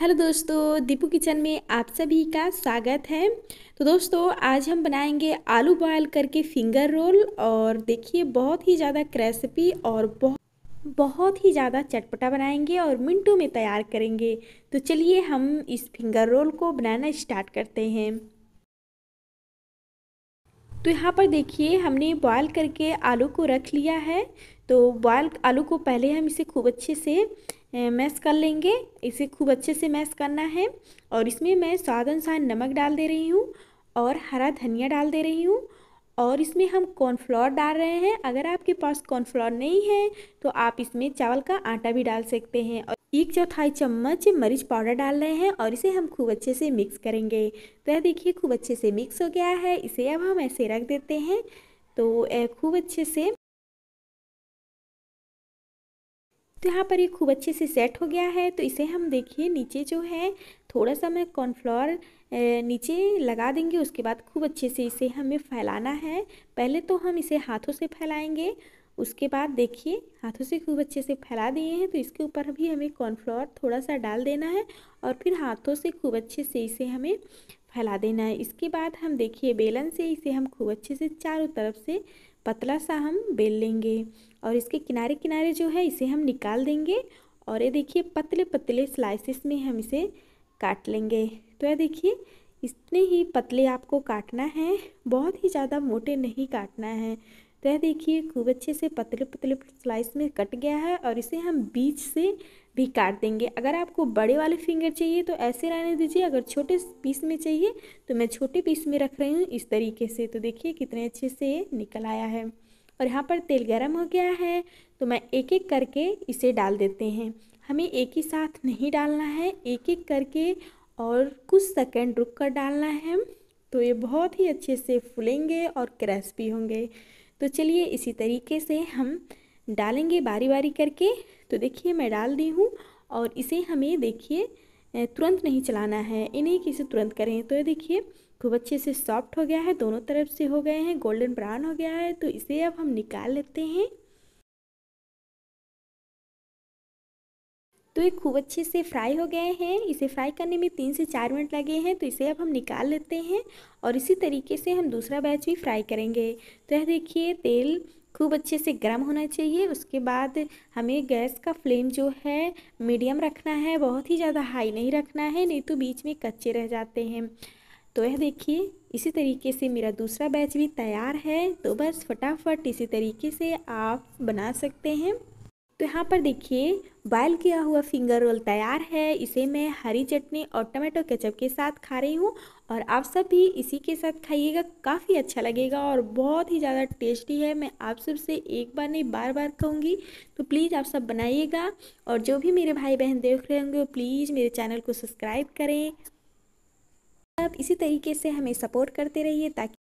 hello दोस्तों Deepu kitchen में आप सभी का स्वागत है तो दोस्तों आज हम बनाएंगे आलू बॉयल करके फिंगर रोल और देखिए बहुत ही ज़्यादा क्रेसिपी और बहुत बहुत ही ज़्यादा चटपटा बनाएंगे और मिनटों में तैयार करेंगे तो चलिए हम इस फिंगर रोल को बनाना स्टार्ट करते हैं तो यहाँ पर देखिए हमने बॉयल करके आलू को रख लिया है तो बॉयल आलू को पहले हम इसे खूब अच्छे से मैश कर लेंगे इसे खूब अच्छे से मैश करना है और इसमें मैं स्वाद अनुसार नमक डाल दे रही हूँ और हरा धनिया डाल दे रही हूँ और इसमें हम कॉर्नफ्लोर डाल रहे हैं अगर आपके पास कॉर्नफ्लोर नहीं है तो आप इसमें चावल का आटा भी डाल सकते हैं और एक चौथाई चम्मच मरीच पाउडर डाल रहे हैं और इसे हम खूब अच्छे से मिक्स करेंगे तो यह देखिए खूब अच्छे से मिक्स हो गया है इसे अब हम ऐसे रख देते हैं तो खूब अच्छे से तो यहाँ पर ये खूब अच्छे से सेट हो गया है तो इसे हम देखिए नीचे जो है थोड़ा सा मैं कॉर्नफ्लोर नीचे लगा देंगे उसके बाद खूब अच्छे से इसे हमें फैलाना है पहले तो हम इसे हाथों से फैलाएंगे उसके बाद देखिए हाथों से खूब अच्छे से फैला दिए हैं तो इसके ऊपर भी हमें कॉर्नफ्लोर थोड़ा सा डाल देना है और फिर हाथों से खूब अच्छे से इसे हमें फैला देना है इसके बाद हम देखिए बेलन से इसे हम खूब अच्छे से चारों तरफ से पतला सा हम बेल लेंगे और इसके किनारे किनारे जो है इसे हम निकाल देंगे और ये देखिए पतले पतले स्लाइसिस में हम इसे काट लेंगे तो यह देखिए इतने ही पतले आपको काटना है बहुत ही ज़्यादा मोटे नहीं काटना है तो यह देखिए खूब अच्छे से पतले पतले स्लाइस में कट गया है और इसे हम बीच से भी काट देंगे अगर आपको बड़े वाले फिंगर चाहिए तो ऐसे रहने दीजिए अगर छोटे पीस में चाहिए तो मैं छोटे पीस में रख रही हूँ इस तरीके से तो देखिए कितने अच्छे से निकल आया है और यहाँ पर तेल गर्म हो गया है तो मैं एक एक करके इसे डाल देते हैं हमें एक ही साथ नहीं डालना है एक एक करके और कुछ सेकेंड रुक कर डालना है तो ये बहुत ही अच्छे से फूलेंगे और क्रेस्पी होंगे तो चलिए इसी तरीके से हम डालेंगे बारी बारी करके तो देखिए मैं डाल दी हूँ और इसे हमें देखिए तुरंत नहीं चलाना है इन्हें कि इसे तुरंत करें तो ये देखिए खूब अच्छे से सॉफ्ट हो गया है दोनों तरफ से हो गए हैं गोल्डन ब्राउन हो गया है तो इसे अब हम निकाल लेते हैं तो ये खूब अच्छे से फ्राई हो गए हैं इसे फ्राई करने में तीन से चार मिनट लगे हैं तो इसे अब हम निकाल लेते हैं और इसी तरीके से हम दूसरा बैच भी फ्राई करेंगे तो यह देखिए तेल खूब अच्छे से गर्म होना चाहिए उसके बाद हमें गैस का फ्लेम जो है मीडियम रखना है बहुत ही ज़्यादा हाई नहीं रखना है नहीं तो बीच में कच्चे रह जाते हैं तो यह देखिए इसी तरीके से मेरा दूसरा बैच भी तैयार है तो बस फटाफट इसी तरीके से आप बना सकते हैं यहाँ पर देखिए बॉयल किया हुआ फिंगर रोल तैयार है इसे मैं हरी चटनी और टमाटो केचप के साथ खा रही हूँ और आप सब भी इसी के साथ खाइएगा काफ़ी अच्छा लगेगा और बहुत ही ज़्यादा टेस्टी है मैं आप सब से एक बार नहीं बार बार कहूँगी तो प्लीज़ आप सब बनाइएगा और जो भी मेरे भाई बहन देख रहे होंगे वो प्लीज़ मेरे चैनल को सब्सक्राइब करें आप इसी तरीके से हमें सपोर्ट करते रहिए ताकि